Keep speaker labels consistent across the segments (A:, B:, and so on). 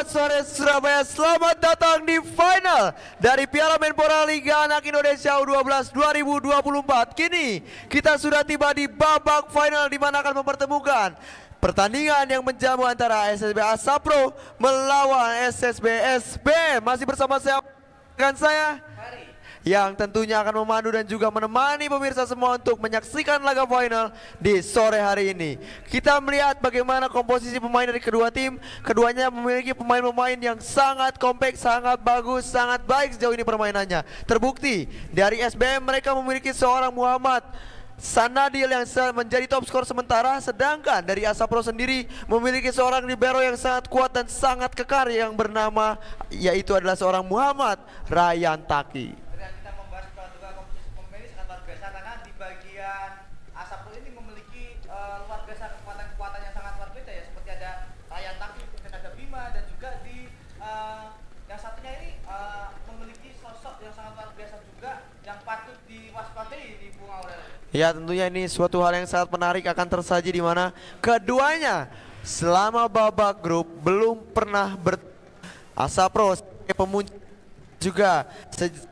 A: Selamat sore Surabaya, selamat datang di final dari Piala Menpora Liga Anak Indonesia U12 2024. Kini kita sudah tiba di babak final di mana akan mempertemukan pertandingan yang menjamu antara SSB Asapro melawan SSB SB. Masih bersama saya, kan saya? Hari yang tentunya akan memandu dan juga menemani pemirsa semua untuk menyaksikan laga final di sore hari ini. Kita melihat bagaimana komposisi pemain dari kedua tim. Keduanya memiliki pemain-pemain yang sangat kompak, sangat bagus, sangat baik sejauh ini permainannya. Terbukti dari SBM mereka memiliki seorang Muhammad Sanadil yang menjadi top skor sementara sedangkan dari Asapro sendiri memiliki seorang libero yang sangat kuat dan sangat kekar yang bernama yaitu adalah seorang Muhammad Rayantaki. Ya tentunya ini suatu hal yang sangat menarik akan tersaji di mana keduanya selama babak grup belum pernah ber Asa Pro juga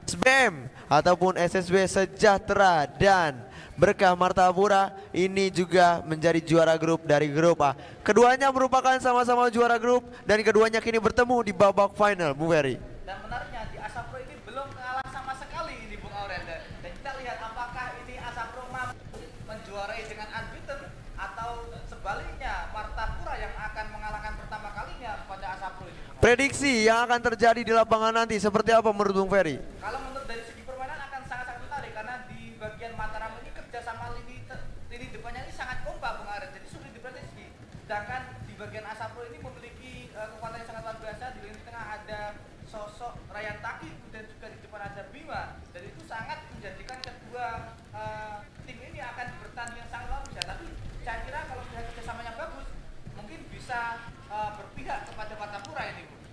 A: SBM ataupun SSB Sejahtera dan Berkah Martapura ini juga menjadi juara grup dari grup A. Keduanya merupakan sama-sama juara grup dan keduanya kini bertemu di babak final, Bu Ferry. Prediksi yang akan terjadi di lapangan nanti seperti apa menurut Bung Ferry? Kalau menurut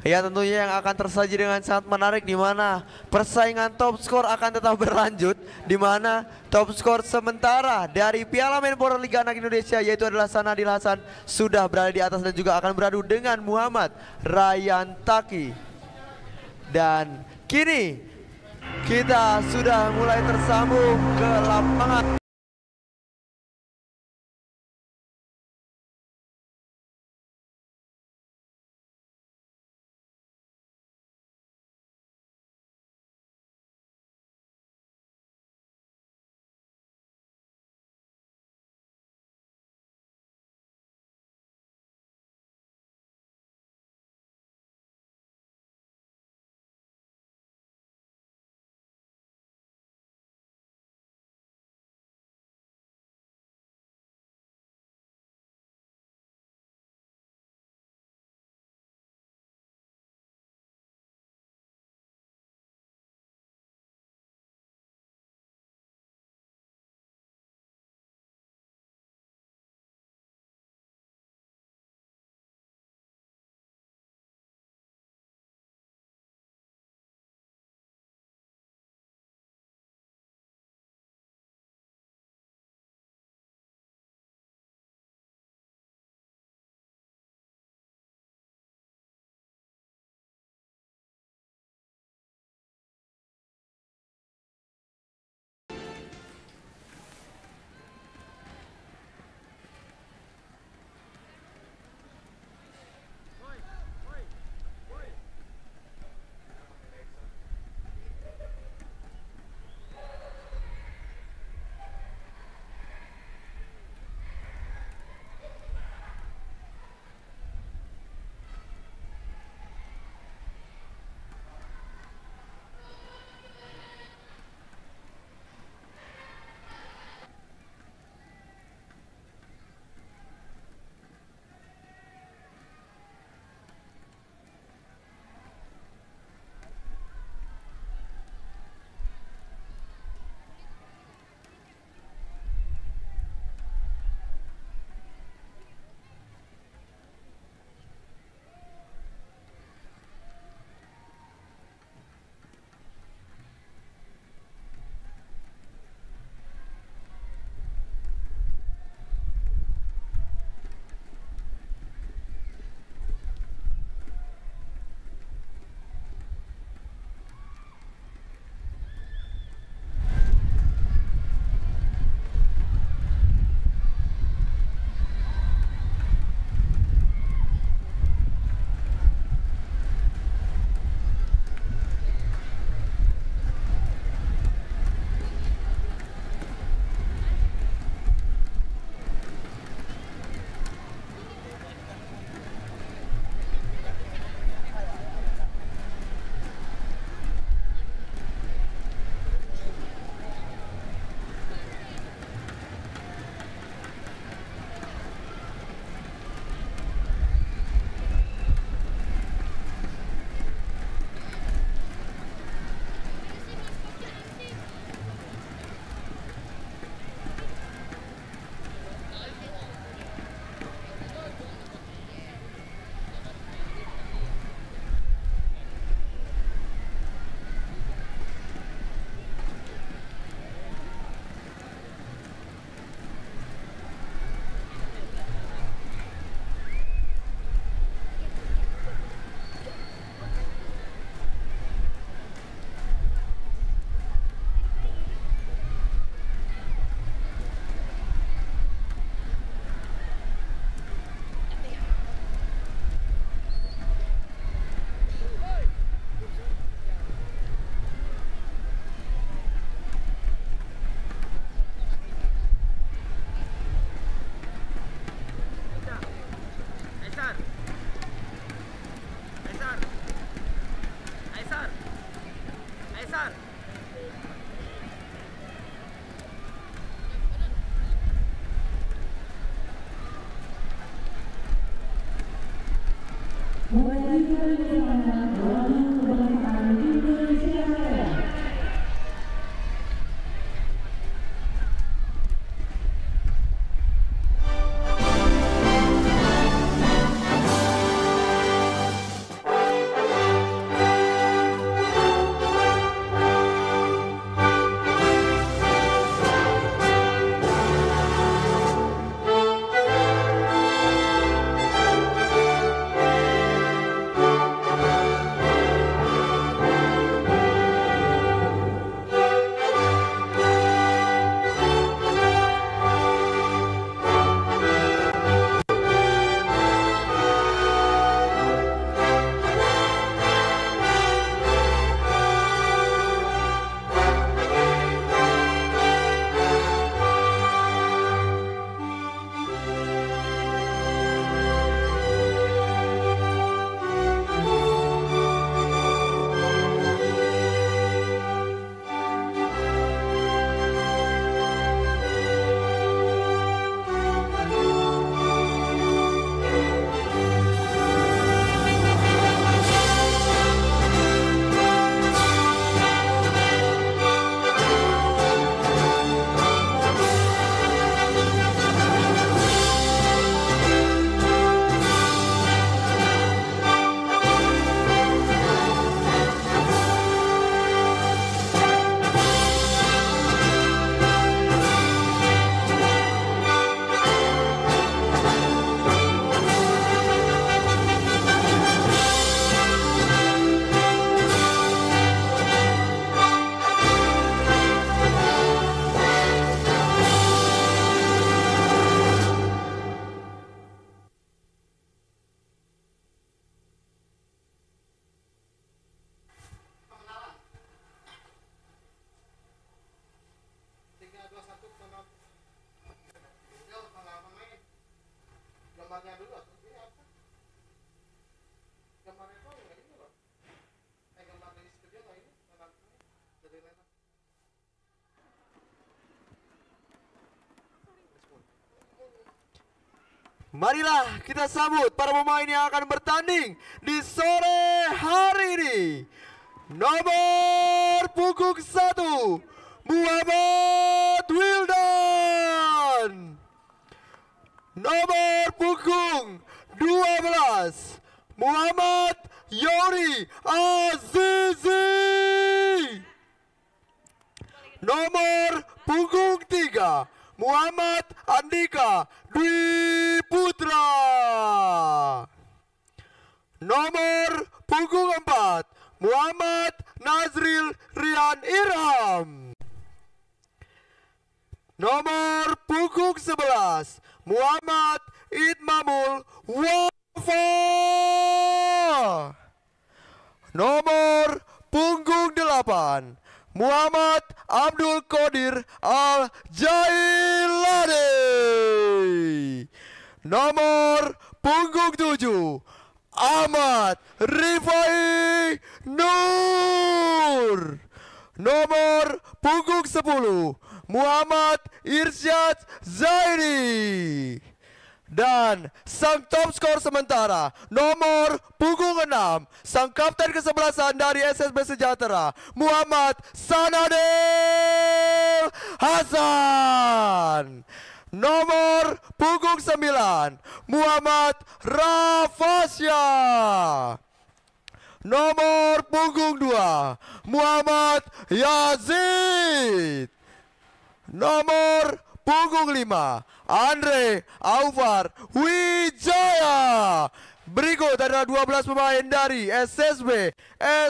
A: Ya tentunya yang akan tersaji dengan sangat menarik di mana persaingan top skor akan tetap berlanjut di mana top skor sementara dari Piala Menpora Liga Anak Indonesia yaitu adalah Sanadil Hasan sudah berada di atas dan juga akan beradu dengan Muhammad Ryan Taki. Dan kini kita sudah mulai tersambung ke lapangan Thank you. Marilah kita sambut para pemain yang akan bertanding di sore hari ini. Nomor punggung satu, Muhammad Wildan. Nomor punggung 12, Muhammad Yori Azizi. Nomor punggung tiga Muhammad Andika Dwi Putra. Nomor punggung 4 Muhammad Nazril Rian Irham. Nomor punggung 11 Muhammad Itmamul Wafa. Nomor punggung 8 Muhammad Abdul Qadir Al Jailani. Nomor punggung 7 Ahmad Rifai Nur. Nomor punggung 10 Muhammad Irsyad Zaini dan sang top skor sementara nomor punggung 6 sang kapten kesebelasan dari SSB Sejahtera Muhammad Sanadil Hasan nomor punggung 9 Muhammad Rafasya nomor punggung 2 Muhammad Yazid nomor punggung 5 Andre Aufar Wijaya. Berikut adalah 12 pemain dari SSB,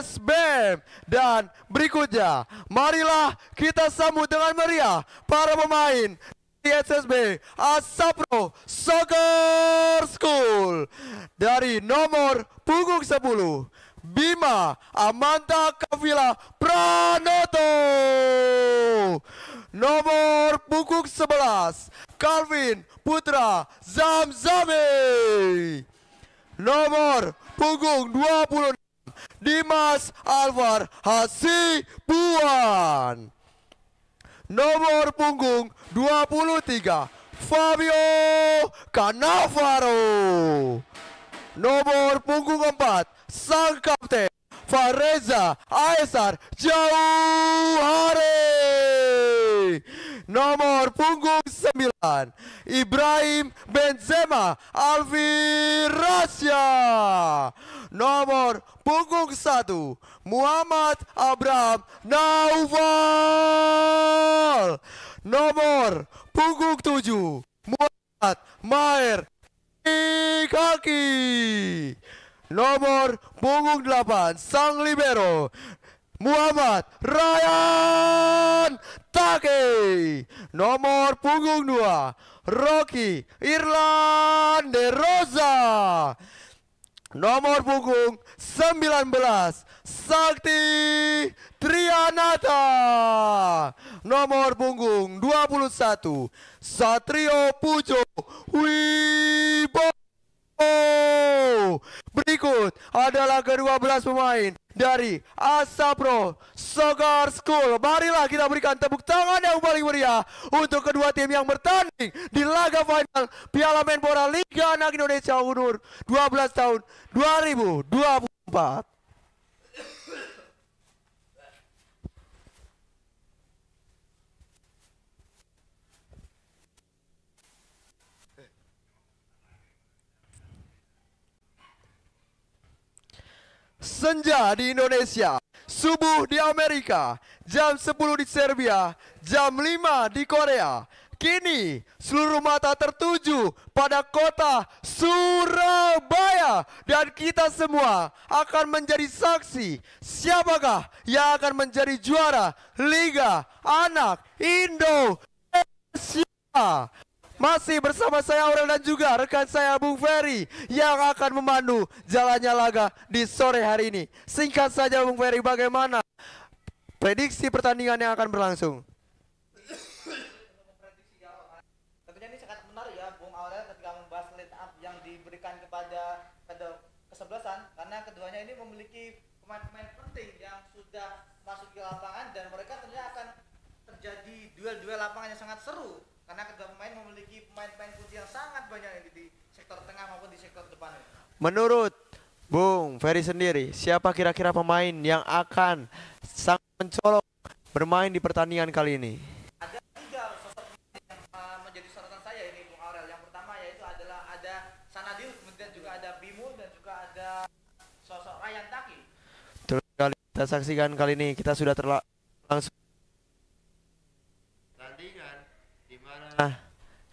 A: SBM, dan berikutnya marilah kita sambut dengan meriah para pemain di SSB Asapro Soccer School dari nomor punggung 10 Bima Amanta Kavila Pranoto nomor punggung 11 Calvin Putra Zamzami nomor punggung 26 Dimas Alvar Hasibuan nomor punggung 23 Fabio Cannavaro nomor punggung 4 sang kapten Fareza Aesar Jauhari Nomor punggung 9 Ibrahim Benzema Alvirasya Nomor punggung 1 Muhammad Abraham Naufal Nomor punggung 7 Muhammad Maher Kaki Nomor punggung 8 Sang Libero Muhammad Ryan Take Nomor punggung 2 Rocky Irland De Rosa Nomor punggung 19 Sakti Trianata Nomor punggung 21 Satrio Pujo Wibowo Oh, berikut adalah ke belas pemain dari Asapro Soccer School. Marilah kita berikan tepuk tangan yang paling meriah untuk kedua tim yang bertanding di laga final Piala Menpora Liga Anak Indonesia Unur 12 tahun 2024. senja di Indonesia, subuh di Amerika, jam 10 di Serbia, jam 5 di Korea. Kini seluruh mata tertuju pada kota Surabaya dan kita semua akan menjadi saksi siapakah yang akan menjadi juara Liga Anak Indonesia. Masih bersama saya Aurel dan juga rekan saya Bung Ferry yang akan memandu jalannya laga di sore hari ini. Singkat saja Bung Ferry bagaimana prediksi pertandingan yang akan berlangsung?
B: Tentunya ini sangat menarik ya Bung Aurel ketika membahas lead up yang diberikan kepada kesebelasan karena keduanya ini memiliki pemain-pemain penting yang sudah masuk ke lapangan dan mereka tentunya akan terjadi duel-duel lapangan yang sangat seru karena kedua pemain memiliki pemain-pemain kunci yang sangat banyak di, di sektor tengah maupun di sektor depan.
A: Menurut Bung Ferry sendiri, siapa kira-kira pemain yang akan sang mencolok bermain di pertandingan kali ini? Ada tiga sosok yang uh, menjadi sorotan saya ini Bung Aurel. Yang pertama yaitu adalah ada Sanadil, kemudian juga ada Bimo dan juga ada sosok Ryan Taki. Terus kali Kita saksikan kali ini kita sudah terlangsung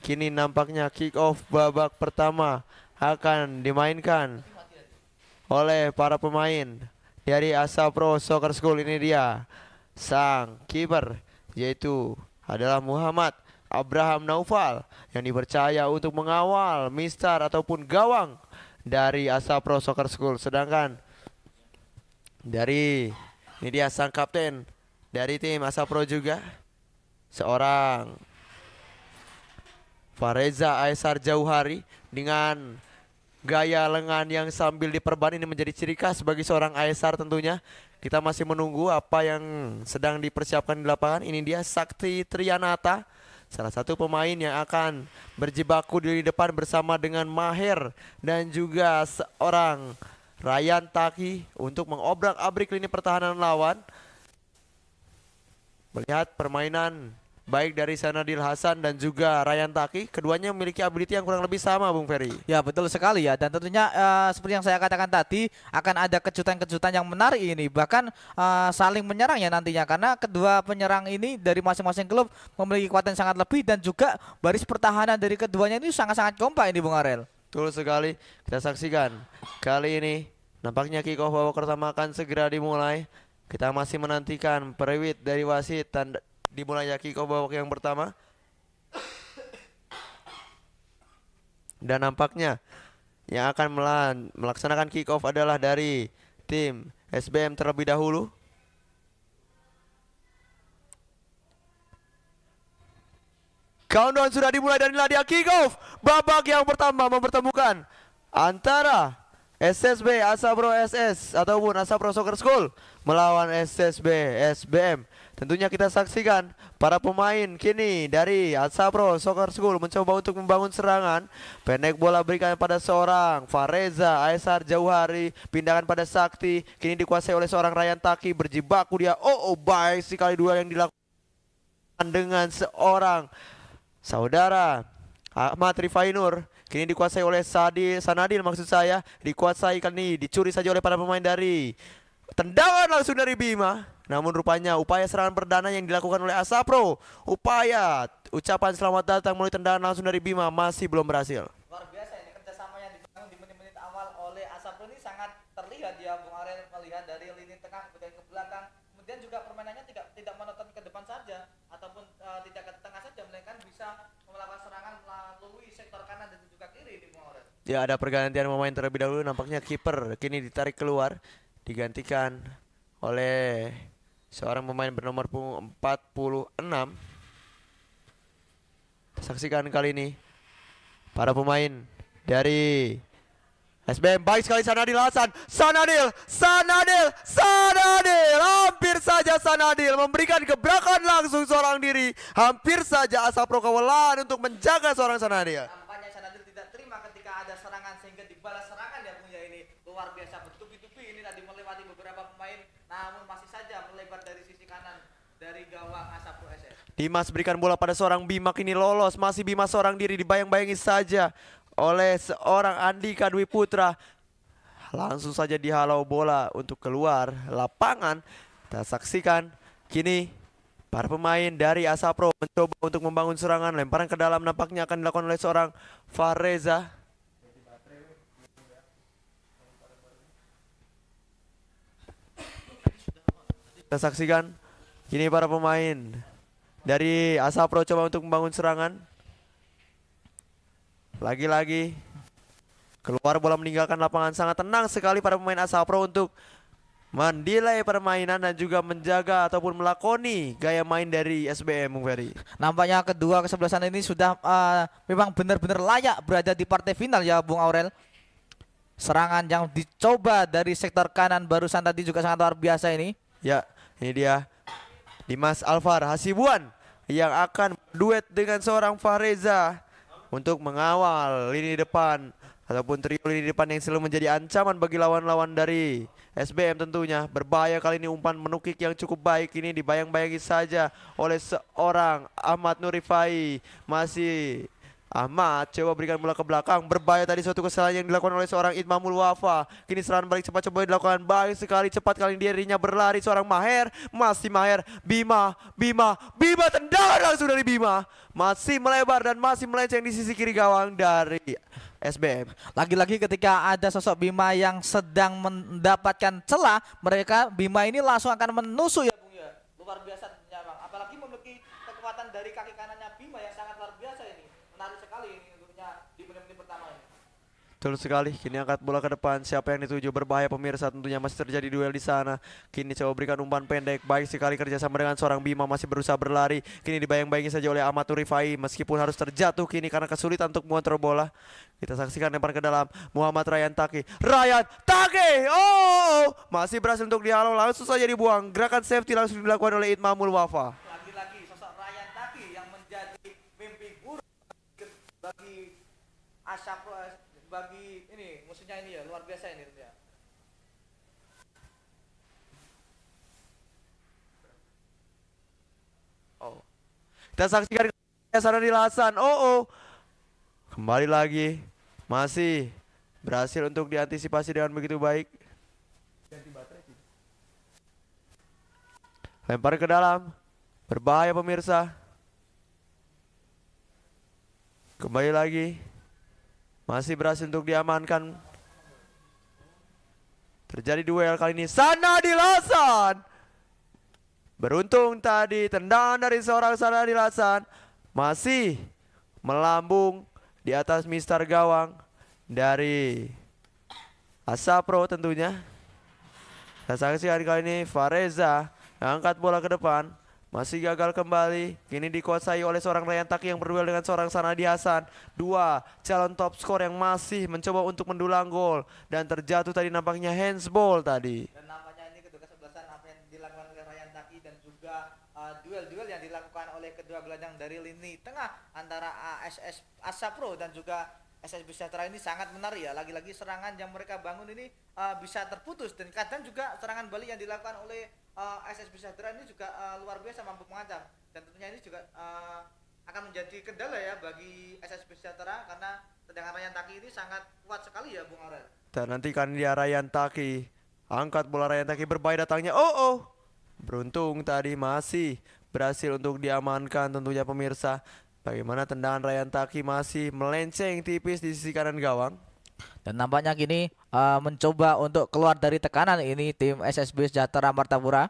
A: Kini nampaknya kick off babak pertama akan dimainkan oleh para pemain dari Asa Pro Soccer School ini dia sang kiper yaitu adalah Muhammad Abraham Naufal yang dipercaya untuk mengawal mistar ataupun gawang dari Asa Pro Soccer School sedangkan dari ini dia sang kapten dari tim Asa Pro juga seorang Fareza Aesar Jauhari dengan gaya lengan yang sambil diperban ini menjadi ciri khas bagi seorang Aesar tentunya. Kita masih menunggu apa yang sedang dipersiapkan di lapangan. Ini dia Sakti Trianata, salah satu pemain yang akan berjibaku di depan bersama dengan Maher dan juga seorang Ryan Taki untuk mengobrak-abrik lini pertahanan lawan. Melihat permainan baik dari Sanadil Hasan dan juga Ryan Taki keduanya memiliki ability yang kurang lebih
B: sama Bung Ferry. Ya betul sekali ya dan tentunya uh, seperti yang saya katakan tadi akan ada kejutan-kejutan yang menarik ini bahkan uh, saling menyerang ya nantinya karena kedua penyerang ini dari masing-masing klub memiliki kekuatan sangat lebih dan juga baris pertahanan dari keduanya ini sangat-sangat kompak ini Bung Arel.
A: Betul sekali kita saksikan kali ini nampaknya Kiko bawa pertama akan segera dimulai. Kita masih menantikan perwit dari wasit tanda dimulai Yaki kau babak yang pertama. Dan nampaknya yang akan melan, melaksanakan kick off adalah dari tim SBM terlebih dahulu. Countdown sudah dimulai dan inilah dia kick off babak yang pertama mempertemukan antara SSB Asabro SS ataupun Asabro Soccer School melawan SSB SBM Tentunya kita saksikan para pemain kini dari Asapro Soccer School mencoba untuk membangun serangan. Pendek bola berikan pada seorang Fareza Aesar Jauhari, Pindahkan pada Sakti, kini dikuasai oleh seorang Ryan Taki berjibaku dia. Oh, oh baik sekali dua yang dilakukan dengan seorang saudara Ahmad Rifainur kini dikuasai oleh Sadi Sanadil maksud saya dikuasai kali ini dicuri saja oleh para pemain dari Tendangan langsung dari Bima. Namun rupanya upaya serangan perdana yang dilakukan oleh Asapro, upaya ucapan selamat datang melalui tendangan langsung dari Bima masih belum berhasil. Luar biasa ini kerjasama yang dibangun di
B: menit-menit awal oleh Asapro ini sangat terlihat ya Bung Arel melihat dari lini tengah kemudian ke belakang, kemudian juga permainannya tidak tidak menonton ke depan saja ataupun uh, tidak ke tengah saja melainkan bisa melakukan serangan melalui sektor kanan dan
A: juga kiri di Bung Arel. Ya ada pergantian pemain terlebih dahulu nampaknya kiper kini ditarik keluar digantikan oleh seorang pemain bernomor punggung 46. Saksikan kali ini para pemain dari SBM baik sekali Sanadil Hasan. Sanadil, Sanadil, Sanadil. Hampir saja Sanadil memberikan gebrakan langsung seorang diri. Hampir saja Asap Rokawelan untuk menjaga seorang Sanadil.
B: namun masih saja melebar dari sisi kanan dari gawang
A: Asapul SS. Dimas berikan bola pada seorang Bima kini lolos. Masih Bima seorang diri dibayang-bayangi saja oleh seorang Andika Dwi Putra. Langsung saja dihalau bola untuk keluar lapangan. Kita saksikan kini para pemain dari Asapro mencoba untuk membangun serangan. Lemparan ke dalam nampaknya akan dilakukan oleh seorang Fareza. Kita saksikan kini para pemain dari Asa Pro coba untuk membangun serangan. Lagi-lagi keluar bola meninggalkan lapangan sangat tenang sekali para pemain Asa Pro untuk mendelay permainan dan juga menjaga ataupun melakoni gaya main dari SBM Bung Ferry.
B: Nampaknya kedua kesebelasan ini sudah uh, memang benar-benar layak berada di partai final ya Bung Aurel. Serangan yang dicoba dari sektor kanan barusan tadi juga sangat luar biasa ini.
A: Ya, ini dia Dimas Alvar Hasibuan yang akan duet dengan seorang Fahreza untuk mengawal lini depan ataupun trio lini depan yang selalu menjadi ancaman bagi lawan-lawan dari SBM tentunya. Berbahaya kali ini umpan menukik yang cukup baik ini dibayang-bayangi saja oleh seorang Ahmad Nurifai. Masih Ahmad coba berikan bola ke belakang. Berbahaya tadi suatu kesalahan yang dilakukan oleh seorang Itmamul Wafa. Kini serangan balik cepat coba dilakukan baik sekali cepat kali dirinya berlari seorang Maher. Masih Maher. Bima, Bima, Bima tendangan langsung dari Bima. Masih melebar dan masih melenceng di
B: sisi kiri gawang dari SBM. Lagi-lagi ketika ada sosok Bima yang sedang mendapatkan celah, mereka Bima ini langsung akan menusuk ya Bung ya. Luar biasa ya, Bang. Apalagi memiliki kekuatan dari kaki kanannya
A: Betul sekali. Kini angkat bola ke depan. Siapa yang dituju berbahaya pemirsa tentunya masih terjadi duel di sana. Kini coba berikan umpan pendek. Baik sekali kerjasama dengan seorang Bima masih berusaha berlari. Kini dibayang-bayangi saja oleh Amatur Rifai meskipun harus terjatuh kini karena kesulitan untuk mengontrol bola. Kita saksikan lempar ke dalam Muhammad Ryan Taki. Ryan Taki. Oh, masih berhasil untuk dihalau langsung saja dibuang. Gerakan safety langsung dilakukan oleh Itmamul Wafa.
B: Lagi-lagi sosok Ryan Taki yang menjadi mimpi buruk bagi Asyaf bagi ini musuhnya ini ya luar biasa ini ya.
A: Oh. Kita saksikan Sarudil Hasan. Oh, oh. Kembali lagi. Masih berhasil untuk diantisipasi dengan begitu baik. Lempar ke dalam. Berbahaya pemirsa. Kembali lagi. Masih berhasil untuk diamankan. Terjadi duel kali ini. Sana Dilasan. Beruntung tadi tendangan dari seorang Sana Dilasan. Masih melambung di atas mister gawang dari Asapro tentunya. Kita saksikan kali ini Fareza angkat bola ke depan. Masih gagal kembali. Kini dikuasai oleh seorang Ryan Taki yang berduel dengan seorang Sanadi Hasan. Dua calon top skor yang masih mencoba untuk mendulang gol. Dan terjatuh tadi nampaknya handsball tadi. Dan nampaknya ini kedua kesebelasan apa yang
B: dilakukan oleh Ryan Taki dan juga uh, duel-duel uh, duel -duel yang dilakukan oleh kedua gelandang dari lini tengah antara ASS Asapro dan juga SSB Sejahtera ini sangat menarik ya. Lagi-lagi serangan yang mereka bangun ini uh, bisa terputus dan kadang juga serangan balik yang dilakukan oleh uh, eh, SSB Sejahtera ini juga uh, luar biasa mampu mengancam dan tentunya ini juga uh, akan menjadi kendala ya bagi SSB Sejahtera karena tendangan taki ini sangat kuat sekali ya Bung Aurel.
A: Dan nantikan dia taki angkat bola taki berbahaya datangnya. Oh oh. Beruntung tadi masih berhasil untuk diamankan tentunya pemirsa Bagaimana tendangan Ryan Taki masih melenceng tipis di sisi kanan gawang.
B: Dan nampaknya kini uh, mencoba untuk keluar dari tekanan ini tim SSB Sejahtera Martapura.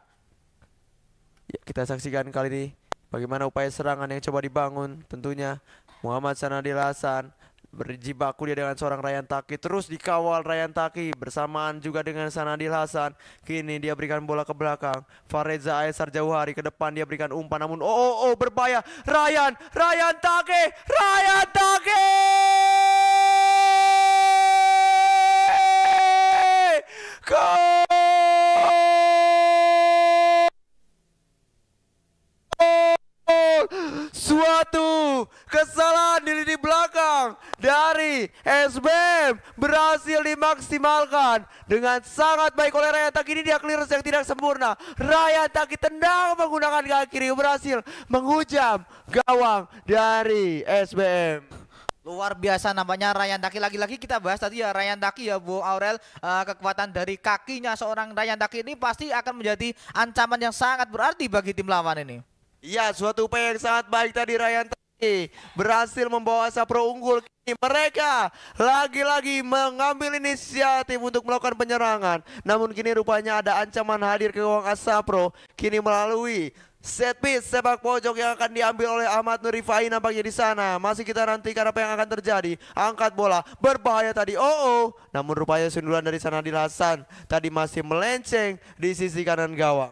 B: Ya, kita
A: saksikan kali ini bagaimana upaya serangan yang coba dibangun tentunya Muhammad Sanadil Hasan Berjibaku dia dengan seorang Ryan Taki Terus dikawal Ryan Taki Bersamaan juga dengan Sanadil Hasan Kini dia berikan bola ke belakang Fareza Aesar jauh hari ke depan Dia berikan umpan namun Oh oh oh berbahaya Ryan Ryan Taki Ryan Taki Go! suatu kesalahan di lini belakang dari SBM berhasil dimaksimalkan dengan sangat baik oleh raya Taki. Ini dia clearance yang tidak sempurna. raya Taki tendang menggunakan
B: kaki kiri berhasil menghujam gawang dari SBM. Luar biasa namanya Ryan Taki lagi-lagi kita bahas tadi ya Ryan Taki ya Bu Aurel uh, kekuatan dari kakinya seorang Ryan Taki ini pasti akan menjadi ancaman yang sangat berarti bagi tim lawan ini.
A: Ya, suatu upaya yang sangat baik tadi Ryan tadi berhasil membawa Sapro unggul. Kini mereka lagi-lagi mengambil inisiatif untuk melakukan penyerangan. Namun kini rupanya ada ancaman hadir ke gawang sapro Kini melalui set piece sepak pojok yang akan diambil oleh Ahmad Nurifai nampaknya di sana. Masih kita nantikan apa yang akan terjadi. Angkat bola, berbahaya tadi. Oh, oh. Namun rupanya sundulan dari sana Hasan tadi masih melenceng di sisi kanan gawang.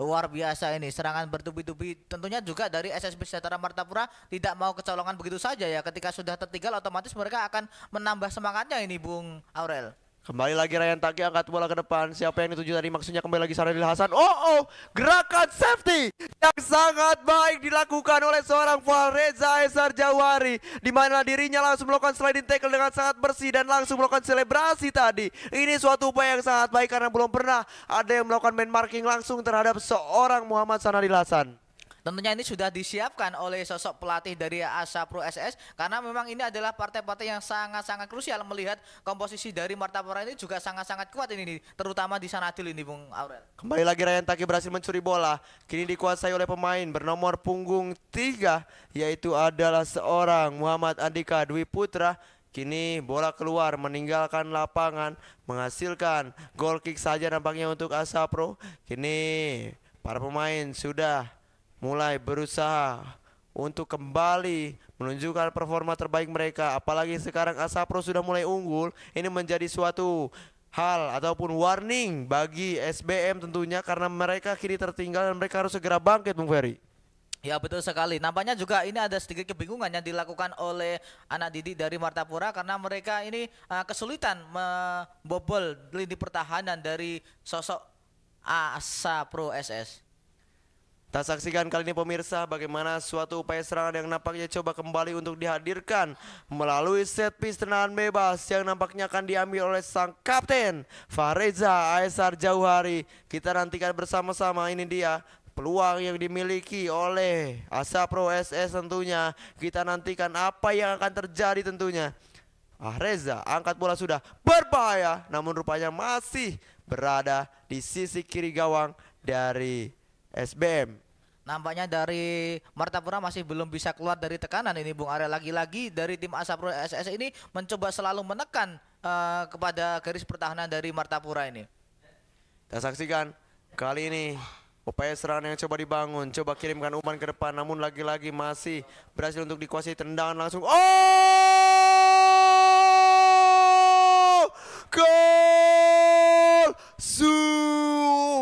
B: Luar biasa ini serangan bertubi-tubi tentunya juga dari SSB Sejahtera Martapura tidak mau kecolongan begitu saja ya ketika sudah tertinggal otomatis mereka akan menambah semangatnya ini Bung Aurel.
A: Kembali lagi Ryan Taki angkat bola ke depan. Siapa yang dituju tadi maksudnya kembali lagi saradil Hasan. Oh oh, gerakan safety yang sangat baik dilakukan oleh seorang Valreza Esar Jawari. Di mana dirinya langsung melakukan sliding tackle dengan sangat bersih dan langsung melakukan selebrasi tadi. Ini suatu upaya yang sangat baik karena belum pernah ada yang melakukan man marking langsung terhadap seorang Muhammad Saradil
B: Hasan. Tentunya ini sudah disiapkan oleh sosok pelatih dari Asa Pro SS karena memang ini adalah partai-partai yang sangat-sangat krusial melihat komposisi dari Martapura ini juga sangat-sangat kuat ini nih, terutama di Sanadil ini Bung Aurel.
A: Kembali lagi Ryan Taki berhasil mencuri bola. Kini dikuasai oleh pemain bernomor punggung 3 yaitu adalah seorang Muhammad Andika Dwi Putra Kini bola keluar meninggalkan lapangan menghasilkan gol kick saja nampaknya untuk Asapro Kini para pemain sudah mulai berusaha untuk kembali menunjukkan performa terbaik mereka. Apalagi sekarang Asapro sudah mulai unggul, ini menjadi suatu hal ataupun warning bagi SBM tentunya karena mereka kini tertinggal dan mereka harus segera bangkit Bung Ferry.
B: Ya betul sekali. Nampaknya juga ini ada sedikit kebingungan yang dilakukan oleh anak didik dari Martapura karena mereka ini uh, kesulitan membobol lini pertahanan dari sosok Asa Pro SS.
A: Tak saksikan kali ini pemirsa bagaimana suatu upaya serangan yang nampaknya coba kembali untuk dihadirkan melalui set piece bebas yang nampaknya akan diambil oleh sang kapten Fareza Aesar Jauhari. Kita nantikan bersama-sama ini dia peluang yang dimiliki oleh Asa Pro SS tentunya. Kita nantikan apa yang akan terjadi tentunya. Ah Reza angkat bola sudah berbahaya namun rupanya masih berada di sisi kiri gawang dari SBM.
B: Nampaknya dari Martapura masih belum bisa keluar dari tekanan ini Bung Arya lagi-lagi dari tim Asapro SS ini mencoba selalu menekan uh, kepada garis pertahanan dari Martapura ini.
A: Kita saksikan kali ini upaya serangan yang coba dibangun, coba kirimkan umpan ke depan namun lagi-lagi masih berhasil untuk dikuasai tendangan langsung.
B: Oh!
A: Gol! Su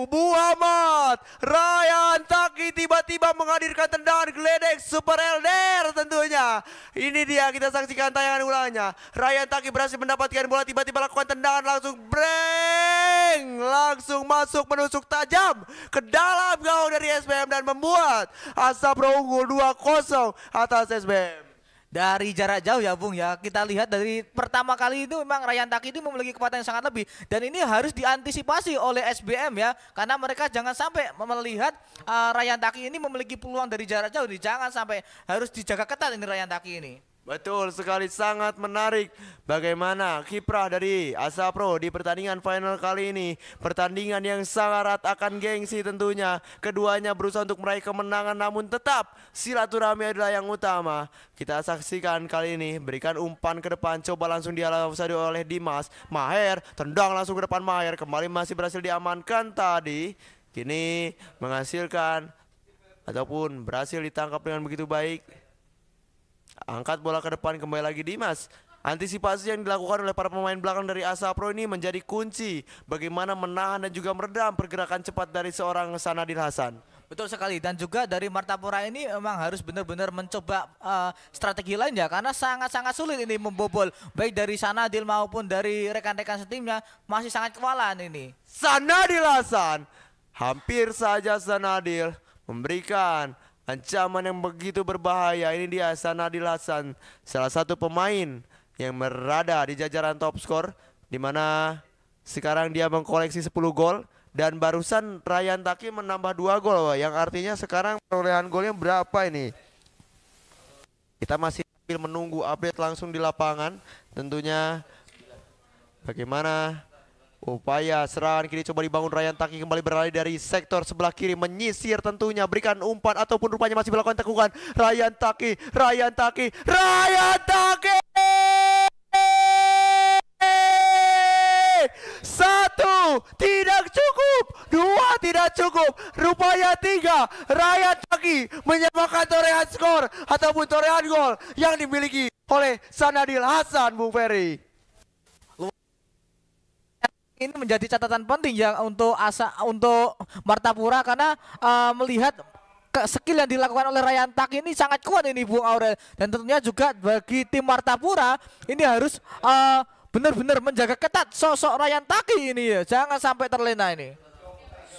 A: Muhammad Ryan Taki tiba-tiba menghadirkan tendangan geledek super elder tentunya. Ini dia kita saksikan tayangan ulangnya. Ryan Taki berhasil mendapatkan bola tiba-tiba lakukan tendangan langsung breng. Langsung masuk menusuk tajam ke dalam gawang dari SBM dan
B: membuat Asap unggul 2-0 atas SBM dari jarak jauh ya Bung ya. Kita lihat dari pertama kali itu memang Ryan Taki itu memiliki kekuatan yang sangat lebih dan ini harus diantisipasi oleh SBM ya karena mereka jangan sampai melihat uh, Ryan Taki ini memiliki peluang dari jarak jauh nih. Jangan sampai harus dijaga ketat ini Ryan Taki ini.
A: Betul sekali sangat menarik bagaimana kiprah dari Asa Pro di pertandingan final kali ini. Pertandingan yang sangat akan gengsi tentunya. Keduanya berusaha untuk meraih kemenangan namun tetap silaturahmi adalah yang utama. Kita saksikan kali ini berikan umpan ke depan coba langsung dialasadi oleh Dimas. Maher tendang langsung ke depan Maher kembali masih berhasil diamankan tadi. Kini menghasilkan ataupun berhasil ditangkap dengan begitu baik. Angkat bola ke depan kembali lagi Dimas. Antisipasi yang dilakukan oleh para pemain belakang dari Asa Pro ini menjadi kunci bagaimana menahan dan juga meredam pergerakan cepat dari seorang Sanadil Hasan.
B: Betul sekali dan juga dari Martapura ini memang harus benar-benar mencoba uh, strategi lain ya karena sangat-sangat sulit ini membobol baik dari Sanadil maupun dari rekan-rekan setimnya masih sangat kewalahan ini.
A: Sanadil Hasan hampir saja Sanadil memberikan Ancaman yang begitu berbahaya ini dia adil Hasan, salah satu pemain yang berada di jajaran top skor di mana sekarang dia mengkoleksi 10 gol dan barusan Ryan Taki menambah 2 gol yang artinya sekarang perolehan golnya berapa ini? Kita masih menunggu update langsung di lapangan tentunya bagaimana Upaya serangan kini coba dibangun Ryan Taki kembali berlari dari sektor sebelah kiri menyisir tentunya berikan umpan ataupun rupanya masih melakukan tekukan Ryan Taki, Ryan Taki, Ryan Taki. Satu tidak cukup, dua tidak cukup, rupanya tiga Ryan Taki menyamakan torehan skor ataupun torehan gol yang dimiliki oleh
B: Sanadil Hasan Bung Ferry ini menjadi catatan penting ya untuk asa untuk Martapura karena uh, melihat ke skill yang dilakukan oleh Ryan Tak ini sangat kuat ini Bung Aurel dan tentunya juga bagi tim Martapura ini harus uh, benar-benar menjaga ketat sosok Ryan Taki ini ya jangan sampai terlena ini.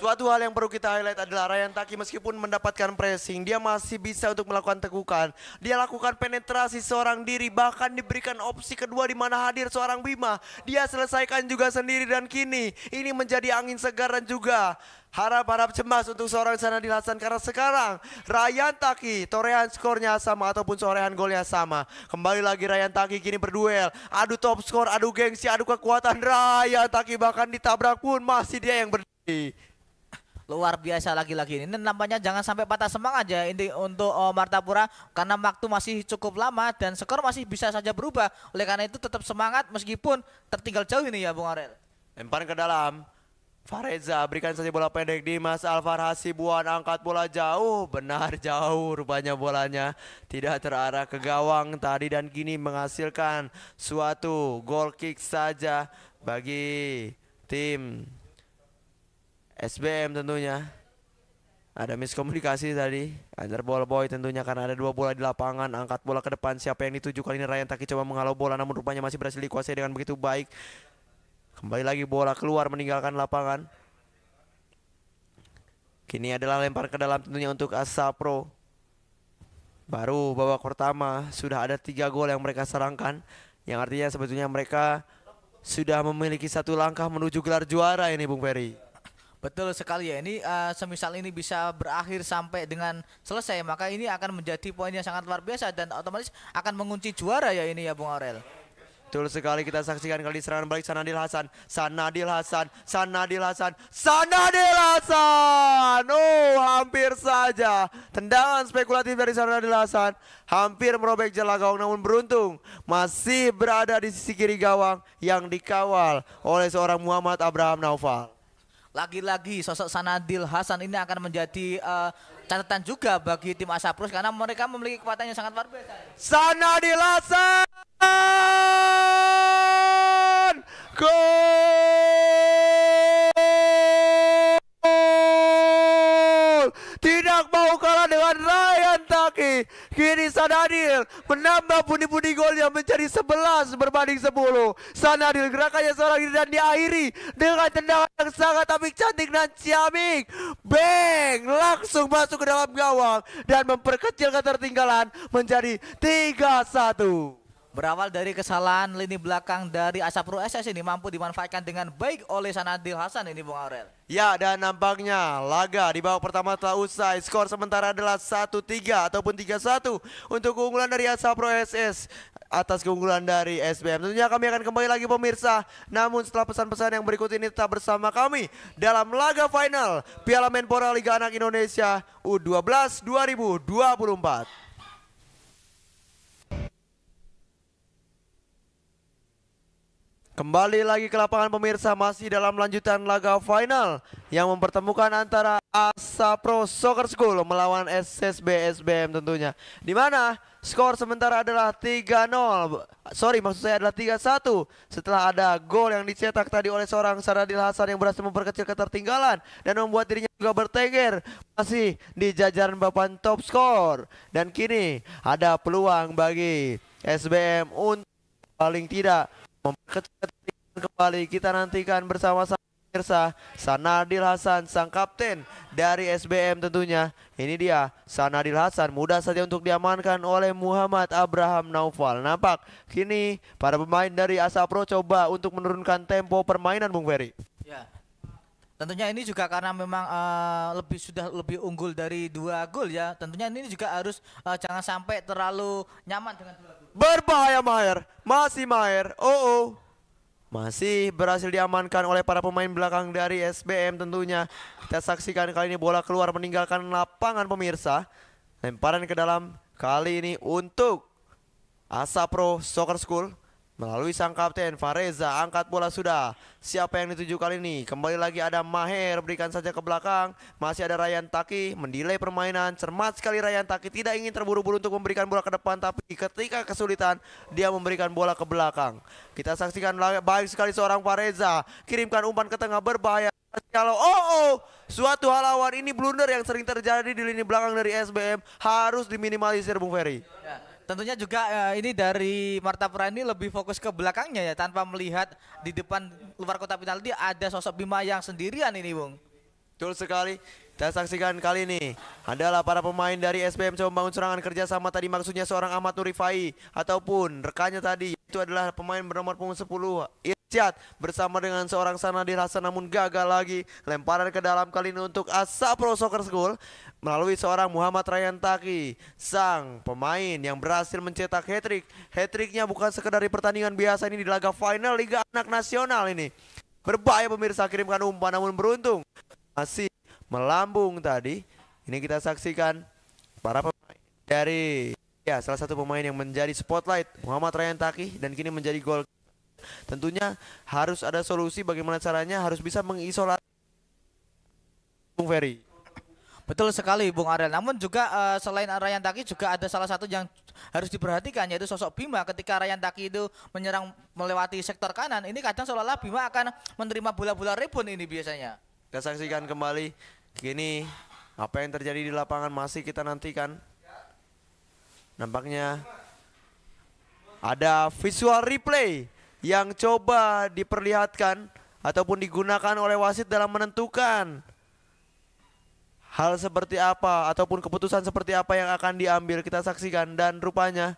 A: Suatu hal yang perlu kita highlight adalah Ryan Taki meskipun mendapatkan pressing, dia masih bisa untuk melakukan tekukan. Dia lakukan penetrasi seorang diri, bahkan diberikan opsi kedua di mana hadir seorang Bima. Dia selesaikan juga sendiri dan kini ini menjadi angin segar dan juga harap-harap cemas untuk seorang sana di Hasan karena sekarang Ryan Taki torehan skornya sama ataupun torehan golnya sama. Kembali lagi Ryan Taki kini berduel, adu top skor, adu gengsi, adu kekuatan Ryan Taki bahkan
B: ditabrak pun masih dia yang
A: berdiri
B: luar biasa lagi-lagi ini nampaknya jangan sampai patah semangat aja ini untuk oh, Martapura karena waktu masih cukup lama dan skor masih bisa saja berubah oleh karena itu tetap semangat meskipun tertinggal jauh ini ya Bung Arel
A: lempar ke dalam Fareza berikan saja bola pendek di Mas Alvar Hasibuan angkat bola jauh benar jauh rupanya bolanya tidak terarah ke gawang tadi dan kini menghasilkan suatu goal kick saja bagi tim SBM tentunya. Ada miskomunikasi tadi under bola boy tentunya karena ada dua bola di lapangan angkat bola ke depan siapa yang dituju kali ini Ryan Taki coba menghalau bola namun rupanya masih berhasil dikuasai dengan begitu baik kembali lagi bola keluar meninggalkan lapangan kini adalah lempar ke dalam tentunya untuk Pro baru babak pertama sudah ada tiga gol yang mereka serangkan yang artinya sebetulnya mereka sudah memiliki satu langkah menuju gelar juara ini Bung Ferry
B: Betul sekali ya. Ini uh, semisal ini bisa berakhir sampai dengan selesai, maka ini akan menjadi poin yang sangat luar biasa dan otomatis akan mengunci juara ya ini ya Bung Aurel.
A: Betul sekali kita saksikan kali serangan balik Sanadil Hasan, Sanadil Hasan, Sanadil Hasan, Sanadil Hasan. Oh, hampir saja. Tendangan spekulatif dari Sanadil Hasan hampir merobek jala gawang namun beruntung masih berada di sisi kiri gawang yang dikawal oleh seorang Muhammad Abraham Naufal.
B: Lagi-lagi sosok Sanadil Hasan ini akan menjadi uh, catatan juga bagi tim Asaprus karena mereka memiliki kekuatan yang sangat luar biasa. Sanadil Hasan!
A: Gol! Tidak mau kalah dengan kaki. Kini Sanadil menambah pundi-pundi gol yang menjadi 11 berbanding 10. Sanadil gerakannya seorang diri dan diakhiri dengan tendangan yang sangat amik cantik dan ciamik. Bang langsung masuk ke dalam
B: gawang dan memperkecil ketertinggalan menjadi 3-1. Berawal dari kesalahan lini belakang dari Asapro SS ini mampu dimanfaatkan dengan baik oleh Sanadil Hasan ini Bung Aurel.
A: Ya dan nampaknya laga di bawah pertama telah usai. Skor sementara adalah 1-3 ataupun 3-1 untuk keunggulan dari Asapro SS atas keunggulan dari SBM. Tentunya kami akan kembali lagi pemirsa. Namun setelah pesan-pesan yang berikut ini tetap bersama kami dalam laga final Piala Menpora Liga Anak Indonesia U12 2024. Kembali lagi ke lapangan pemirsa masih dalam lanjutan laga final yang mempertemukan antara Asa Pro Soccer School melawan SSB SBM tentunya. Di mana skor sementara adalah 3-0. Sorry maksud saya adalah 3-1 setelah ada gol yang dicetak tadi oleh seorang Saradil Hasan yang berhasil memperkecil ketertinggalan dan membuat dirinya juga bertengger masih di jajaran papan top skor dan kini ada peluang bagi SBM untuk paling tidak memperketat kembali kita nantikan bersama-sama pemirsa Sanadil Hasan sang kapten dari SBM tentunya ini dia Sanadil Hasan mudah saja untuk diamankan oleh Muhammad Abraham Naufal nampak kini para pemain dari Asapro coba untuk menurunkan tempo permainan Bung Ferry
B: ya Tentunya ini juga karena memang uh, lebih sudah lebih unggul dari dua gol ya. Tentunya ini juga harus uh, jangan sampai terlalu nyaman dengan dua gol. Berbahaya
A: Maher, masih Maher. Oh oh. Masih berhasil diamankan oleh para pemain belakang dari SBM tentunya. Kita saksikan kali ini bola keluar meninggalkan lapangan pemirsa. Lemparan ke dalam kali ini untuk Asapro Soccer School Melalui sang kapten Fareza angkat bola sudah. Siapa yang dituju kali ini? Kembali lagi ada Maher berikan saja ke belakang. Masih ada Ryan Taki mendelay permainan. Cermat sekali Ryan Taki tidak ingin terburu-buru untuk memberikan bola ke depan tapi ketika kesulitan dia memberikan bola ke belakang. Kita saksikan baik sekali seorang Fareza kirimkan umpan ke tengah berbahaya. Kalau oh, oh suatu halawan ini blunder yang sering terjadi di lini belakang
B: dari SBM harus diminimalisir Bung Ferry. Ya Tentunya juga uh, ini dari Martapura ini lebih fokus ke belakangnya ya tanpa melihat di depan luar kota penalti ada sosok Bima yang sendirian ini Bung. Betul sekali. Kita saksikan kali ini adalah
A: para pemain dari SPM coba membangun serangan kerjasama tadi maksudnya seorang Ahmad Nurifai ataupun rekannya tadi itu adalah pemain bernomor punggung 10 Cat bersama dengan seorang sana dirasa namun gagal lagi. Lemparan ke dalam kali ini untuk Asa Pro Soccer School melalui seorang Muhammad Ryan Taki, sang pemain yang berhasil mencetak hat-trick. Hat-tricknya bukan sekedar di pertandingan biasa ini di laga final Liga Anak Nasional ini. Berbahaya pemirsa kirimkan umpan namun beruntung masih melambung tadi. Ini kita saksikan para pemain dari ya salah satu pemain yang menjadi spotlight Muhammad Ryan Taki dan kini menjadi gol Tentunya harus ada solusi bagaimana caranya harus bisa
B: mengisolasi Bung Ferry. Betul sekali Bung Arya. Namun juga uh, selain Rayan Taki juga ada salah satu yang harus diperhatikan yaitu sosok Bima ketika Rayan Taki itu menyerang melewati sektor kanan ini kadang seolah-olah Bima akan menerima bola-bola rebound ini biasanya.
A: Kita saksikan kembali gini apa yang terjadi di lapangan masih kita nantikan. Nampaknya ada visual replay yang coba diperlihatkan ataupun digunakan oleh wasit dalam menentukan hal seperti apa ataupun keputusan seperti apa yang akan diambil kita saksikan dan rupanya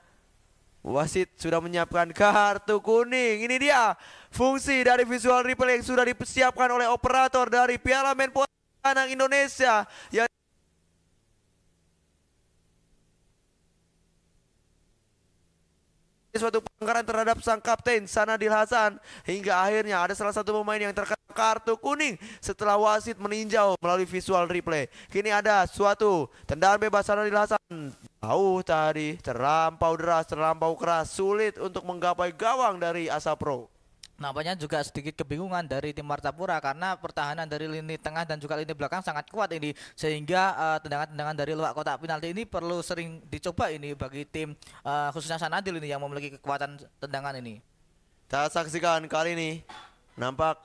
A: wasit sudah menyiapkan kartu kuning ini dia fungsi dari visual replay yang sudah disiapkan oleh operator dari Piala Menpora anak Indonesia yang suatu pelanggaran terhadap sang kapten Sanadil Hasan hingga akhirnya ada salah satu pemain yang terkena kartu kuning setelah wasit meninjau melalui visual replay. Kini ada suatu tendangan bebas Sanadil Hasan jauh tadi terlampau deras, terlampau keras, sulit untuk menggapai gawang dari Asapro
B: nampaknya juga sedikit kebingungan dari tim Martapura karena pertahanan dari lini tengah dan juga lini belakang sangat kuat ini sehingga eh, tendangan-tendangan uh, dari luar kotak penalti ini perlu sering dicoba ini bagi tim uh, khususnya Sanadil ini yang memiliki kekuatan tendangan ini.
A: Kita saksikan kali ini nampak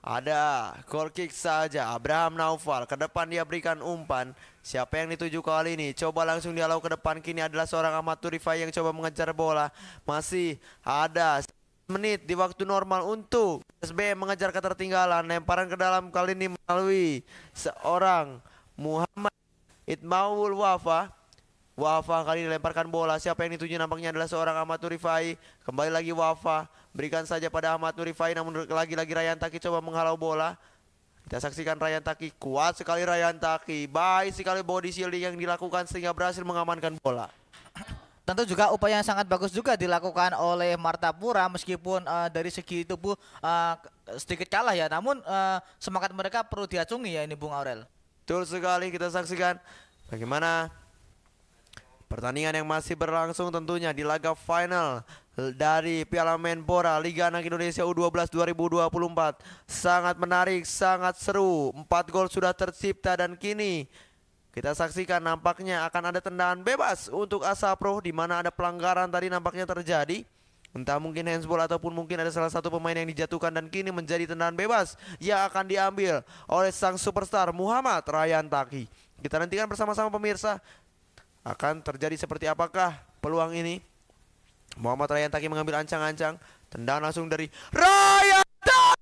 A: ada goal kick saja Abraham Naufal ke depan dia berikan umpan Siapa yang dituju kali ini Coba langsung dialau ke depan Kini adalah seorang amatur Rifai yang coba mengejar bola Masih ada menit di waktu normal untuk SB mengejar ketertinggalan lemparan ke dalam kali ini melalui seorang Muhammad Itmaul Wafa Wafa kali ini lemparkan bola siapa yang dituju nampaknya adalah seorang Ahmad Nurifai kembali lagi Wafa berikan saja pada Ahmad Nurifai namun lagi-lagi Rayan Taki coba menghalau bola kita saksikan Rayan Taki kuat sekali Rayan Taki baik sekali body shielding yang
B: dilakukan sehingga berhasil mengamankan bola Tentu juga upaya yang sangat bagus juga dilakukan oleh Martapura meskipun uh, dari segi tubuh uh, sedikit kalah ya, namun uh, semangat mereka perlu diacungi ya ini Bung Aurel. Betul sekali kita saksikan bagaimana
A: pertandingan yang masih berlangsung tentunya di laga final dari Piala Menpora Liga Anak Indonesia U12 2024. Sangat menarik, sangat seru. Empat gol sudah tercipta dan kini kita saksikan nampaknya akan ada tendangan bebas untuk Asapro di mana ada pelanggaran tadi nampaknya terjadi. Entah mungkin handsball ataupun mungkin ada salah satu pemain yang dijatuhkan dan kini menjadi tendangan bebas yang akan diambil oleh sang superstar Muhammad Ryan Taki. Kita nantikan bersama-sama pemirsa akan terjadi seperti apakah peluang ini. Muhammad Ryan Taki mengambil ancang-ancang, tendangan langsung dari Ryan Taki.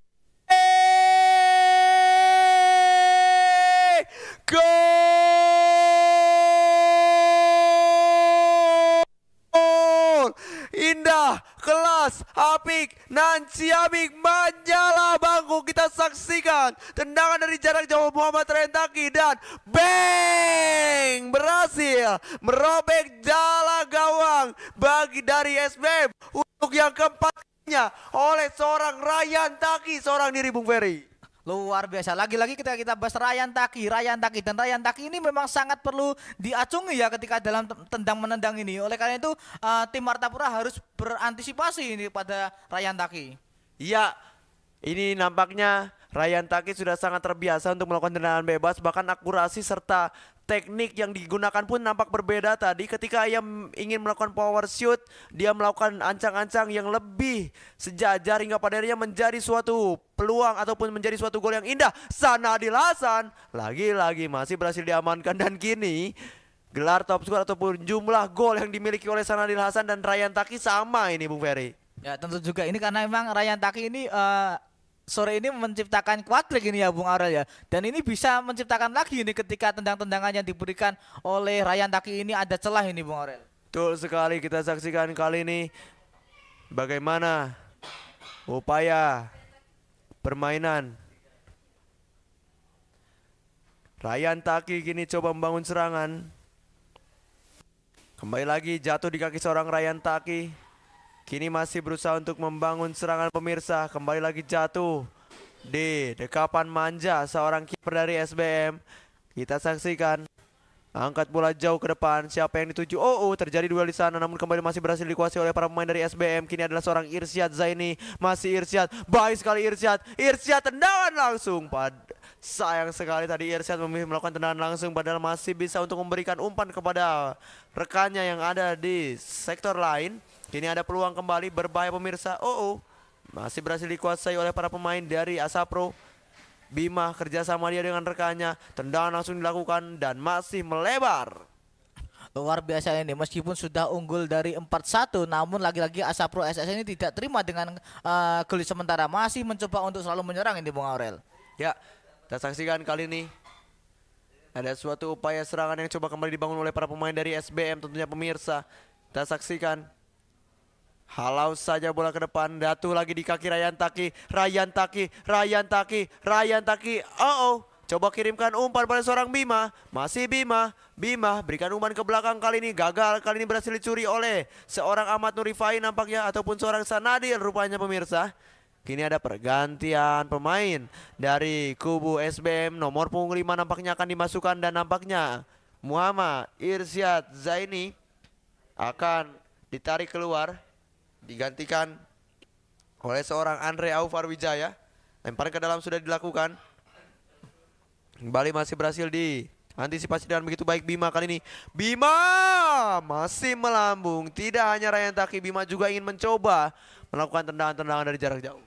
A: Goal! kelas, apik, nanci apik, manjala bangku. Kita saksikan tendangan dari jarak jauh Muhammad Rentaki dan bang berhasil merobek jala gawang bagi dari SBM untuk
B: yang keempatnya oleh seorang Ryan Taki seorang diri Bung Ferry. Luar biasa. Lagi-lagi kita kita bahas Ryan Taki, Ryan Taki dan Ryan Taki ini memang sangat perlu diacungi ya ketika dalam tendang menendang ini. Oleh karena itu uh, tim Martapura harus berantisipasi ini pada Ryan Taki.
A: Iya. Ini nampaknya Ryan Taki sudah sangat terbiasa untuk melakukan tendangan bebas bahkan akurasi serta teknik yang digunakan pun nampak berbeda tadi ketika ia ingin melakukan power shoot dia melakukan ancang-ancang yang lebih sejajar hingga pada akhirnya menjadi suatu peluang ataupun menjadi suatu gol yang indah Sanadil Hasan lagi-lagi masih berhasil diamankan dan kini gelar top score ataupun jumlah gol yang dimiliki oleh Sanadil Hasan dan Ryan Taki sama ini Bung
B: Ferry Ya tentu juga ini karena memang Ryan Taki ini uh, sore ini menciptakan kuadrik ini ya Bung Aurel ya. Dan ini bisa menciptakan lagi ini ketika tendang-tendangan yang diberikan oleh Ryan Taki ini ada celah ini Bung Aurel.
A: Betul sekali kita saksikan kali ini bagaimana upaya permainan Ryan Taki kini coba membangun serangan. Kembali lagi jatuh di kaki seorang Ryan Taki. Kini masih berusaha untuk membangun serangan pemirsa. Kembali lagi jatuh. Di dekapan manja seorang kiper dari SBM. Kita saksikan. Angkat bola jauh ke depan. Siapa yang dituju? Oh, oh terjadi duel di sana. Namun kembali masih berhasil dikuasai oleh para pemain dari SBM. Kini adalah seorang Irsyad Zaini. Masih Irsyad. Baik sekali Irsyad. Irsyad tendangan langsung. Pad Sayang sekali tadi Irsyad memilih melakukan tendangan langsung. Padahal masih bisa untuk memberikan umpan kepada rekannya yang ada di sektor lain. Kini ada peluang kembali berbahaya pemirsa. Oh, oh. masih berhasil dikuasai oleh para pemain dari Asapro. Bima kerjasama dia dengan rekannya. Tendangan langsung dilakukan dan masih melebar.
B: Luar biasa ini meskipun sudah unggul dari 4-1 namun lagi-lagi Asapro SS ini tidak terima dengan uh, gol sementara masih mencoba untuk selalu menyerang ini Bung Aurel.
A: Ya, kita saksikan kali ini ada suatu upaya serangan yang coba kembali dibangun oleh para pemain dari SBM tentunya pemirsa. Kita saksikan Halau saja bola ke depan. Datu lagi di kaki Ryan Taki. Ryan Taki. Ryan Taki. Ryan Taki. Oh, oh. Coba kirimkan umpan pada seorang Bima. Masih Bima. Bima berikan umpan ke belakang kali ini. Gagal kali ini berhasil dicuri oleh seorang Ahmad Nurifai nampaknya. Ataupun seorang Sanadir rupanya pemirsa. Kini ada pergantian pemain dari kubu SBM. Nomor punggung 5 nampaknya akan dimasukkan dan nampaknya Muhammad Irsyad Zaini akan ditarik keluar digantikan oleh seorang Andre Aufar Wijaya. Lemparan ke dalam sudah dilakukan. Kembali masih berhasil di antisipasi dengan begitu baik Bima kali ini. Bima masih melambung. Tidak hanya Ryan Taki, Bima juga ingin mencoba melakukan
B: tendangan-tendangan dari jarak jauh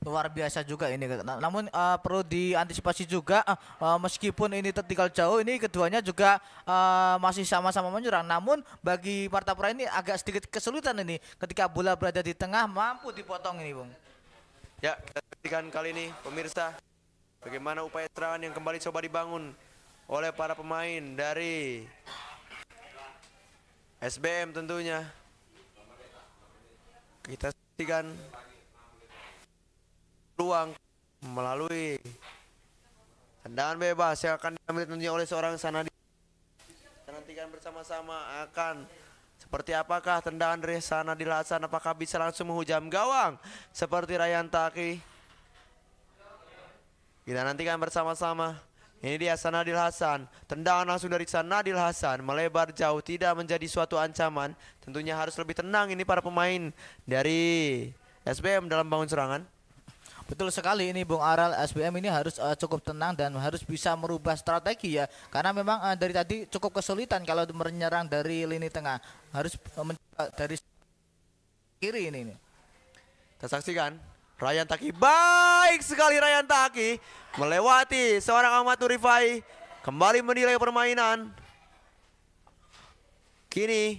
B: luar biasa juga ini. Namun uh, perlu diantisipasi juga uh, meskipun ini tertinggal jauh ini keduanya juga uh, masih sama-sama menyerang. Namun bagi Martapura ini agak sedikit kesulitan ini ketika bola berada di tengah mampu dipotong ini, Bung.
A: Ya, kita saksikan kali ini pemirsa bagaimana upaya serangan yang kembali coba dibangun oleh para pemain dari SBM tentunya. Kita saksikan peluang melalui tendangan bebas yang akan diambil tentunya oleh seorang Sanadi. Kita nantikan bersama-sama akan seperti apakah tendangan dari di Hasan apakah bisa langsung menghujam gawang seperti Rayan Taki. Kita nantikan bersama-sama. Ini dia Sanadil Hasan. Tendangan langsung dari Sanadil Hasan melebar jauh tidak menjadi suatu ancaman. Tentunya harus lebih tenang ini para pemain dari SBM dalam bangun serangan.
B: Betul sekali ini Bung Aral SBM ini harus uh, cukup tenang dan harus bisa merubah strategi ya. Karena memang uh, dari tadi cukup kesulitan kalau menyerang dari lini tengah. Harus uh, dari kiri ini. ini.
A: Kita saksikan Ryan Taki baik sekali Ryan Taki melewati seorang Ahmad Rifai kembali menilai permainan. Kini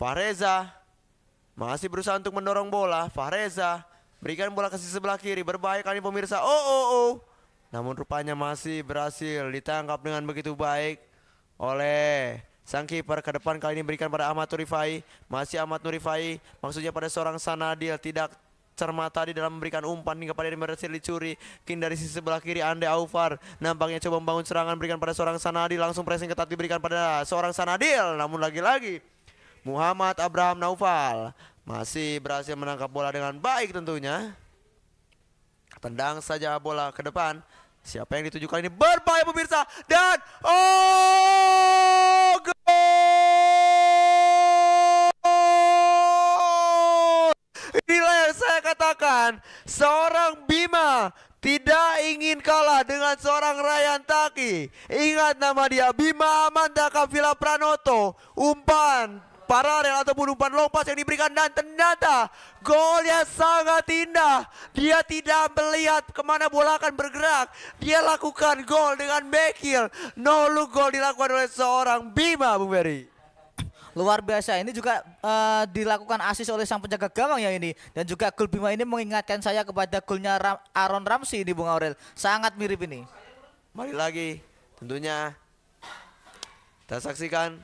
A: Fahreza masih berusaha untuk mendorong bola. Fahreza Berikan bola ke sisi sebelah kiri. Berbahaya kali pemirsa. Oh, oh, oh. Namun rupanya masih berhasil ditangkap dengan begitu baik oleh sang kiper ke depan kali ini berikan pada Ahmad Nurifai. Masih Ahmad Nurifai. Maksudnya pada seorang Sanadil tidak cermat tadi dalam memberikan umpan hingga pada berhasil dicuri kin dari sisi sebelah kiri Ande Aufar nampaknya coba membangun serangan berikan pada seorang Sanadil langsung pressing ketat diberikan pada seorang Sanadil namun lagi-lagi Muhammad Abraham Naufal masih berhasil menangkap bola dengan baik tentunya. Tendang saja bola ke depan. Siapa yang dituju kali ini? Berbahaya pemirsa. Dan oh gol. Inilah yang saya katakan. Seorang Bima tidak ingin kalah dengan seorang Ryan Taki. Ingat nama dia Bima Amanda Kavila Pranoto. Umpan paralel ataupun umpan lompat yang diberikan dan ternyata golnya sangat indah. Dia tidak melihat kemana bola akan bergerak. Dia lakukan gol dengan backheel. No look gol dilakukan oleh seorang
B: Bima Bung Ferry luar biasa. Ini juga uh, dilakukan asis oleh sang penjaga gawang ya ini. Dan juga gol Bima ini mengingatkan saya kepada golnya Ram Aaron Ramsey ini Bung Aurel. Sangat mirip ini.
A: Mari lagi tentunya kita saksikan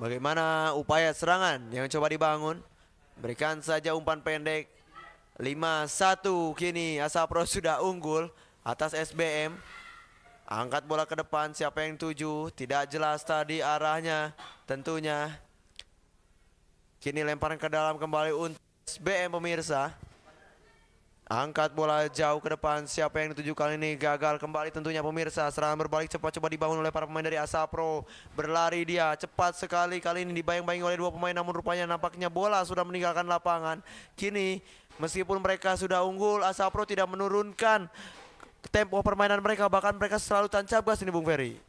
A: Bagaimana upaya serangan yang coba dibangun? Berikan saja umpan pendek. 5-1 kini Asapro sudah unggul atas SBM. Angkat bola ke depan siapa yang tuju? Tidak jelas tadi arahnya tentunya. Kini lemparan ke dalam kembali untuk SBM pemirsa. Angkat bola jauh ke depan. Siapa yang dituju kali ini gagal kembali tentunya pemirsa. Serangan berbalik cepat coba dibangun oleh para pemain dari Asapro. Berlari dia cepat sekali kali ini dibayang bayang oleh dua pemain namun rupanya nampaknya bola sudah meninggalkan lapangan. Kini meskipun mereka sudah unggul Asapro tidak menurunkan tempo permainan mereka bahkan mereka selalu tancap gas ini Bung Ferry.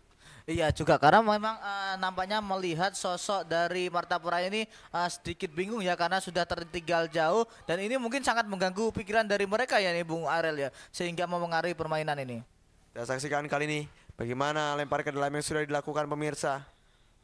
B: Iya juga karena memang uh, nampaknya melihat sosok dari Martapura ini uh, sedikit bingung ya karena sudah tertinggal jauh dan ini mungkin sangat mengganggu pikiran dari mereka ya nih Bung Arel ya sehingga memengaruhi permainan ini.
A: Kita saksikan kali ini bagaimana lempar ke dalam yang sudah dilakukan pemirsa.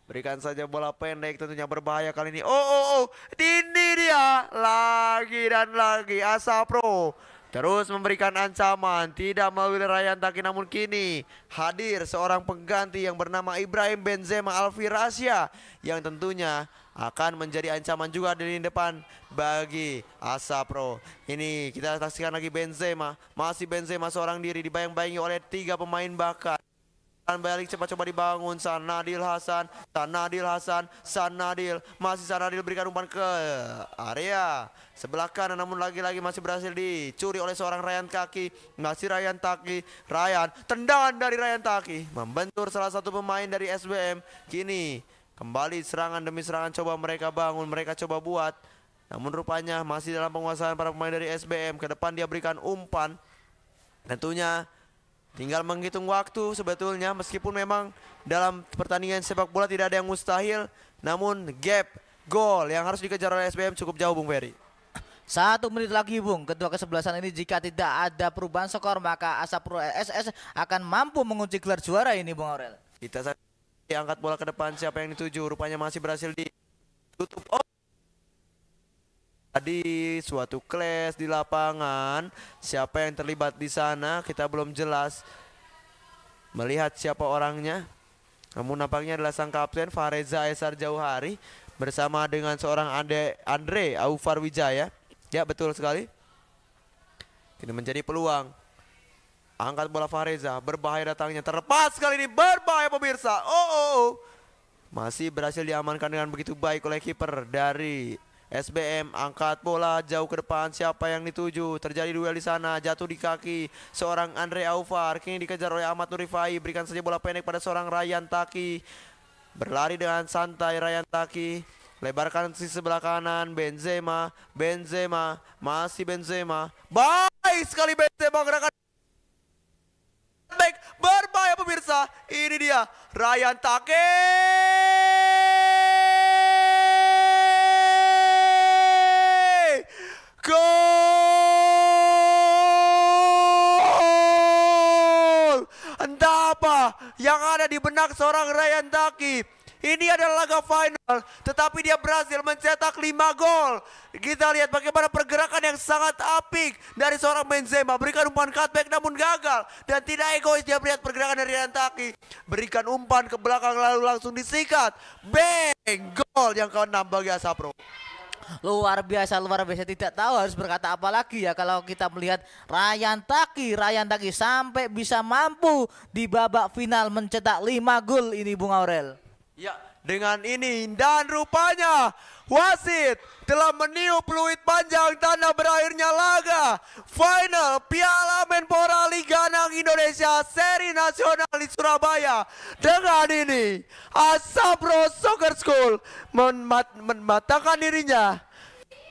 A: Berikan saja bola pendek tentunya berbahaya kali ini. Oh oh oh, ini dia lagi dan lagi Asapro. Terus memberikan ancaman tidak melalui rayan taki namun kini hadir seorang pengganti yang bernama Ibrahim Benzema Alvirasia yang tentunya akan menjadi ancaman juga di lini depan bagi Asapro. Ini kita saksikan lagi Benzema, masih Benzema seorang diri dibayang-bayangi oleh tiga pemain bakat. Balik cepat coba dibangun Sanadil Hasan Sanadil Hasan Sanadil. Masih Sanadil berikan umpan ke area Sebelah kanan namun lagi-lagi masih berhasil dicuri oleh seorang Ryan Kaki. Masih Ryan Taki. Ryan. Tendangan dari Ryan Taki. Membentur salah satu pemain dari SBM. Kini kembali serangan demi serangan coba mereka bangun. Mereka coba buat. Namun rupanya masih dalam penguasaan para pemain dari SBM. Ke depan dia berikan umpan. Tentunya tinggal menghitung waktu sebetulnya. Meskipun memang dalam pertandingan sepak bola tidak ada yang mustahil. Namun gap gol yang harus dikejar oleh SBM cukup jauh Bung Ferry.
B: Satu menit lagi Bung, Ketua kesebelasan ini jika tidak ada perubahan skor maka Asap Pro SS akan mampu mengunci gelar juara ini Bung Aurel.
A: Kita angkat bola ke depan siapa yang dituju rupanya masih berhasil ditutup. Oh. Tadi suatu clash di lapangan, siapa yang terlibat di sana kita belum jelas melihat siapa orangnya. Namun nampaknya adalah sang kapten Fareza Esar Jauhari bersama dengan seorang Andre Andre Aufar Wijaya. Ya betul sekali. Ini menjadi peluang. Angkat bola Fareza, berbahaya datangnya. Terlepas kali ini, berbahaya pemirsa. Oh, oh, oh. Masih berhasil diamankan dengan begitu baik oleh kiper dari SBM angkat bola jauh ke depan siapa yang dituju terjadi duel di sana jatuh di kaki seorang Andre Aufar kini dikejar oleh Ahmad Nurifai berikan saja bola pendek pada seorang Ryan Taki berlari dengan santai Ryan Taki Lebarkan sisi sebelah kanan Benzema, Benzema, masih Benzema. Baik sekali Benzema gerakan baik berbahaya pemirsa. Ini dia Ryan Take. Gol! Entah apa yang ada di benak seorang Ryan Take. Ini adalah laga final, tetapi dia berhasil mencetak 5 gol. Kita lihat bagaimana pergerakan yang sangat apik dari seorang Benzema. Berikan umpan cutback namun gagal dan tidak egois dia melihat pergerakan dari Antaki. Berikan umpan ke belakang lalu langsung disikat. Bang, gol yang keenam bagi Asapro
B: luar biasa luar biasa tidak tahu harus berkata apa lagi ya kalau kita melihat Ryan Taki Ryan Taki sampai bisa mampu di babak final mencetak 5 gol ini Bung Aurel
A: Ya, dengan ini dan rupanya wasit telah meniup peluit panjang tanda berakhirnya laga final Piala Menpora Liga Anak Indonesia Seri Nasional di Surabaya. Dengan ini, Asapro Soccer School mematakan dirinya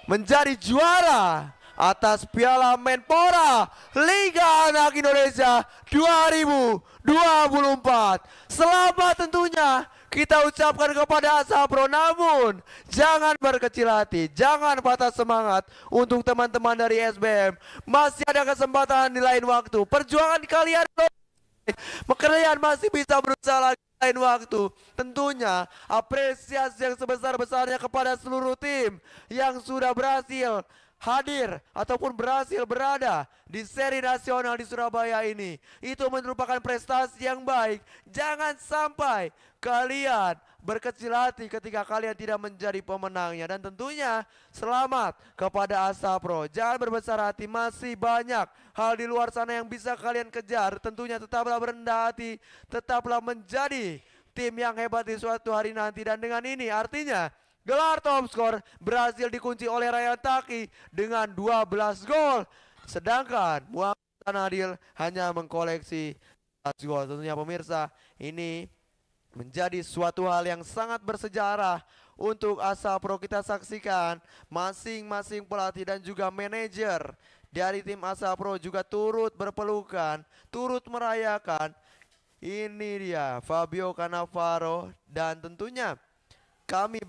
A: menjadi juara atas Piala Menpora Liga Anak Indonesia 2024. Selamat tentunya kita ucapkan kepada Asapro Namun, jangan berkecil hati, jangan patah semangat untuk teman-teman dari SBM. Masih ada kesempatan di lain waktu. Perjuangan kalian Kalian masih bisa berusaha lagi lain waktu. Tentunya apresiasi yang sebesar-besarnya kepada seluruh tim yang sudah berhasil hadir ataupun berhasil berada di seri nasional di Surabaya ini. Itu merupakan prestasi yang baik. Jangan sampai kalian berkecil hati ketika kalian tidak menjadi pemenangnya. Dan tentunya selamat kepada Asapro Jangan berbesar hati, masih banyak hal di luar sana yang bisa kalian kejar. Tentunya tetaplah berendah hati, tetaplah menjadi tim yang hebat di suatu hari nanti. Dan dengan ini artinya Gelar top skor berhasil dikunci oleh Rayan Taki dengan 12 gol. Sedangkan Muhammad Tanadil hanya mengkoleksi 11 gol. Tentunya pemirsa ini menjadi suatu hal yang sangat bersejarah untuk Asa Pro kita saksikan masing-masing pelatih dan juga manajer dari tim Asa Pro juga turut berpelukan, turut merayakan. Ini dia Fabio Cannavaro dan tentunya kami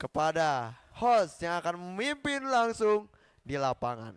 A: kepada host yang akan memimpin langsung di lapangan.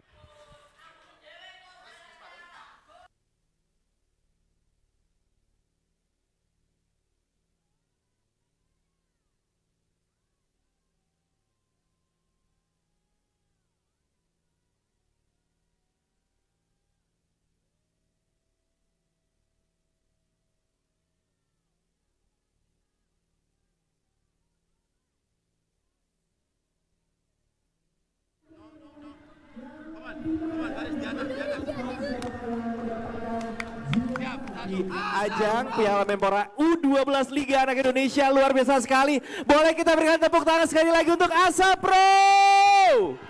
A: ajang Piala Menpora U12 Liga Anak Indonesia luar biasa sekali. Boleh kita berikan tepuk tangan sekali lagi untuk Asa Pro.